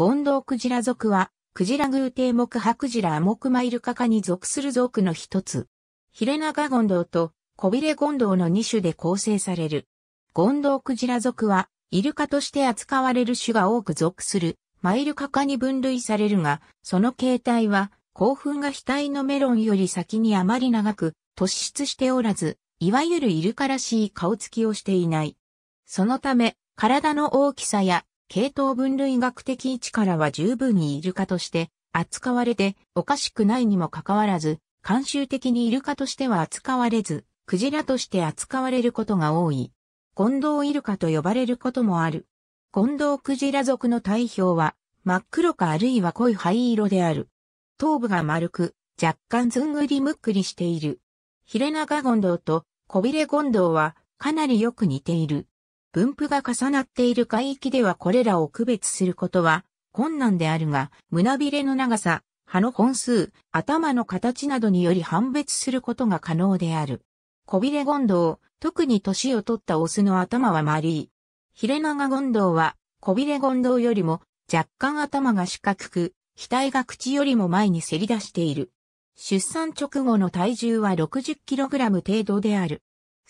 ゴンドウクジラ族は、クジラ宮廷イモクジラアモクマイルカカに属する族の一つ。ヒレナガゴンドウとコビレゴンドウの2種で構成される。ゴンドウクジラ族は、イルカとして扱われる種が多く属する、マイルカカに分類されるが、その形態は、興奮が額のメロンより先にあまり長く、突出しておらず、いわゆるイルカらしい顔つきをしていない。そのため、体の大きさや系統分類学的位置からは十分にイルカとして扱われておかしくないにもかかわらず、慣習的にイルカとしては扱われず、クジラとして扱われることが多い。近藤イルカと呼ばれることもある。近藤クジラ族の体表は真っ黒かあるいは濃い灰色である。頭部が丸く、若干ずんぐりむっくりしている。ヒレナガゴンドウとコビレゴンドウはかなりよく似ている。分布が重なっている海域ではこれらを区別することは困難であるが、胸びれの長さ、葉の本数、頭の形などにより判別することが可能である。小びれゴンドウ、特に年を取ったオスの頭は丸い。ヒレナガゴンドウは、小びれゴンドウよりも若干頭が四角く、額が口よりも前にせり出している。出産直後の体重は 60kg 程度である。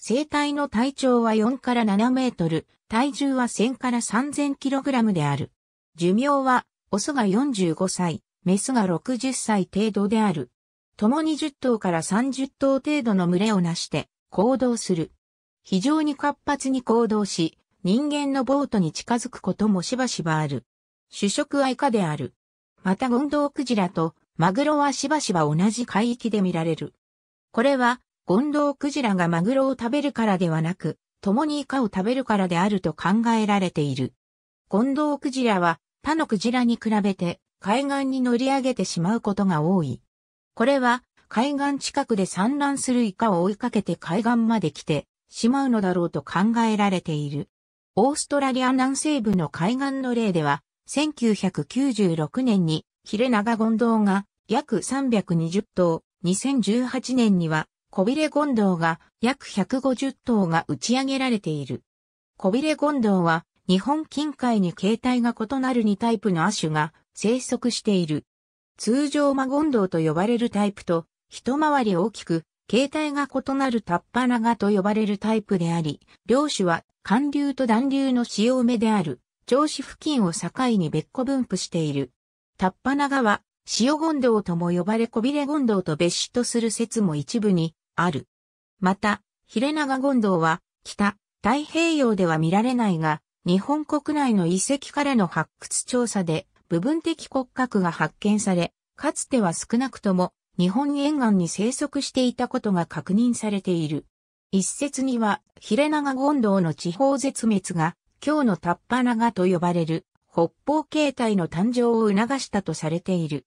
生体の体長は4から7メートル、体重は1000から3000キログラムである。寿命は、オスが45歳、メスが60歳程度である。共に10頭から30頭程度の群れをなして行動する。非常に活発に行動し、人間のボートに近づくこともしばしばある。主食は以下である。またゴンドウクジラとマグロはしばしば同じ海域で見られる。これは近藤クジラがマグロを食べるからではなく、共にイカを食べるからであると考えられている。近藤クジラは他のクジラに比べて海岸に乗り上げてしまうことが多い。これは海岸近くで産卵するイカを追いかけて海岸まで来てしまうのだろうと考えられている。オーストラリア南西部の海岸の例では、1996年にヒレナガゴンドウが約320頭、2018年にはコビレゴンドウが約150頭が打ち上げられている。コビレゴンドウは日本近海に形態が異なる2タイプの亜種が生息している。通常マゴンドウと呼ばれるタイプと一回り大きく形態が異なるタッパナガと呼ばれるタイプであり、両種は寒流と暖流の潮目である、上市付近を境に別個分布している。タッパナガは、潮ゴンドウとも呼ばれコビレゴンドウと別種とする説も一部にある。また、ヒレナガゴンドウは、北、太平洋では見られないが、日本国内の遺跡からの発掘調査で、部分的骨格が発見され、かつては少なくとも、日本沿岸に生息していたことが確認されている。一説には、ヒレナガゴンドウの地方絶滅が、今日のタッパナガと呼ばれる、北方形態の誕生を促したとされている。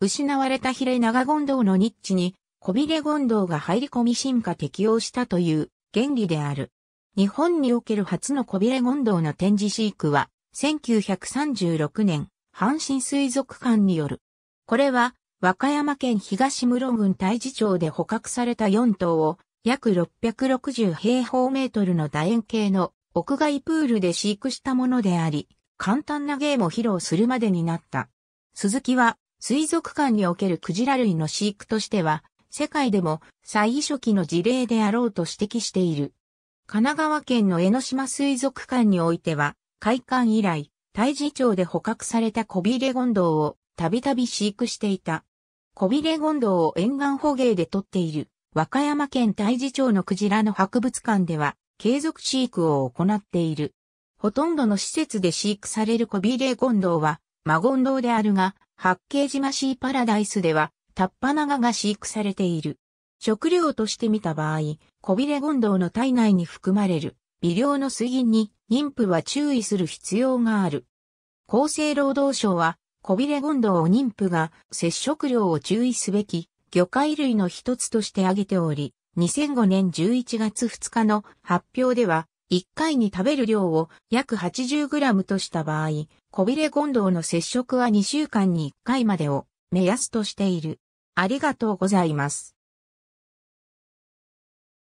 失われたヒレナガゴンドウのニッチに、コビレゴンドウが入り込み進化適用したという原理である。日本における初のコビレゴンドウの展示飼育は、1936年、阪神水族館による。これは、和歌山県東室郡大治町で捕獲された4頭を、約660平方メートルの楕円形の屋外プールで飼育したものであり、簡単なゲームを披露するまでになった。鈴木は、水族館におけるクジラ類の飼育としては、世界でも最初期の事例であろうと指摘している。神奈川県の江ノ島水族館においては、開館以来、大事町で捕獲されたコビレゴンドウをたびたび飼育していた。コビレゴンドウを沿岸捕鯨で取っている和歌山県大事町のクジラの博物館では継続飼育を行っている。ほとんどの施設で飼育されるコビレゴンドウはマゴンドウであるが、八景島シーパラダイスではタッパナガが飼育されている。食料として見た場合、コビレゴンドウの体内に含まれる微量の水銀に妊婦は注意する必要がある。厚生労働省は、コビレゴンドウを妊婦が接触量を注意すべき魚介類の一つとして挙げており、2005年11月2日の発表では、1回に食べる量を約 80g とした場合、コビレゴンドウの接触は2週間に1回までを目安としている。ありがとうございます。